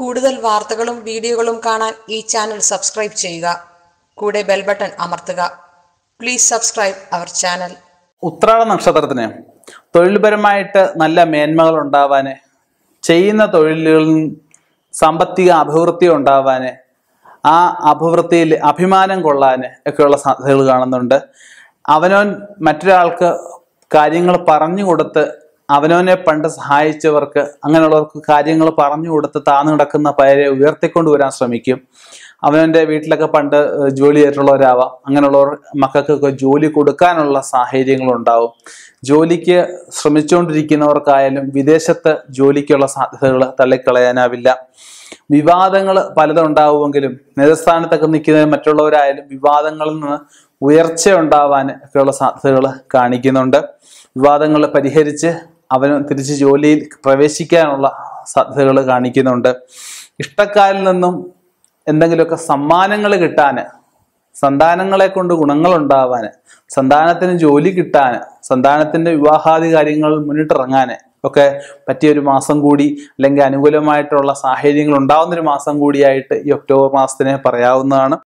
കൂടുതൽ വാർത്തകളും വീഡിയോകളും കാണാൻ ഈ ചാനൽ സബ്സ്ക്രൈബ് ചെയ്യുക കൂടെ ബെൽ ബട്ടൺ അമർത്തുക പ്ലീസ് സബ്സ്ക്രൈബ് അവർ ചാനൽ ഉത്രാട നക്ഷത്രത്തിന് തൊഴിൽപരമായിട്ട് നല്ല മേന്മകൾ ഉണ്ടാവാൻ ചെയ്യുന്ന തൊഴിലുകളിൽ സാമ്പത്തിക അഭിവൃദ്ധി ഉണ്ടാവാൻ ആ അഭിവൃദ്ധിയിൽ അഭിമാനം കൊള്ളാൻ ഒക്കെയുള്ള സാധ്യതകൾ കാണുന്നുണ്ട് അവനവൻ മറ്റൊരാൾക്ക് കാര്യങ്ങൾ പറഞ്ഞു കൊടുത്ത് അവനവനെ പണ്ട് സഹായിച്ചവർക്ക് അങ്ങനെയുള്ളവർക്ക് കാര്യങ്ങൾ പറഞ്ഞു കൊടുത്ത് താന്നു കിടക്കുന്ന പേരെ വരാൻ ശ്രമിക്കും അവനവൻ്റെ വീട്ടിലൊക്കെ പണ്ട് ജോലി ചെയ്തിട്ടുള്ളവരാവാം അങ്ങനെയുള്ളവർ മക്കൾക്കൊക്കെ ജോലി കൊടുക്കാനുള്ള സാഹചര്യങ്ങളുണ്ടാവും ജോലിക്ക് ശ്രമിച്ചുകൊണ്ടിരിക്കുന്നവർക്കായാലും വിദേശത്ത് ജോലിക്കുള്ള സാധ്യതകൾ തള്ളിക്കളയാനാവില്ല വിവാദങ്ങൾ പലതും ഉണ്ടാവുമെങ്കിലും നേതൃസ്ഥാനത്തൊക്കെ നിൽക്കുന്ന മറ്റുള്ളവരായാലും വിവാദങ്ങളിൽ നിന്ന് ഉയർച്ച ഉണ്ടാവാൻ ഒക്കെയുള്ള സാധ്യതകൾ കാണിക്കുന്നുണ്ട് വിവാദങ്ങൾ പരിഹരിച്ച് അവന് തിരിച്ച് ജോലിയിൽ പ്രവേശിക്കാനുള്ള സാധ്യതകൾ കാണിക്കുന്നുണ്ട് ഇഷ്ടക്കാരിൽ നിന്നും എന്തെങ്കിലുമൊക്കെ സമ്മാനങ്ങൾ കിട്ടാൻ സന്താനങ്ങളെ കൊണ്ട് ഗുണങ്ങളുണ്ടാവാൻ സന്താനത്തിന് ജോലി കിട്ടാൻ സന്താനത്തിൻ്റെ വിവാഹാദി കാര്യങ്ങൾ മുന്നിട്ടിറങ്ങാൻ ഒക്കെ പറ്റിയ ഒരു മാസം കൂടി അല്ലെങ്കിൽ അനുകൂലമായിട്ടുള്ള സാഹചര്യങ്ങൾ ഉണ്ടാകുന്ന ഒരു മാസം കൂടിയായിട്ട് ഈ ഒക്ടോബർ മാസത്തിനെ പറയാവുന്നതാണ്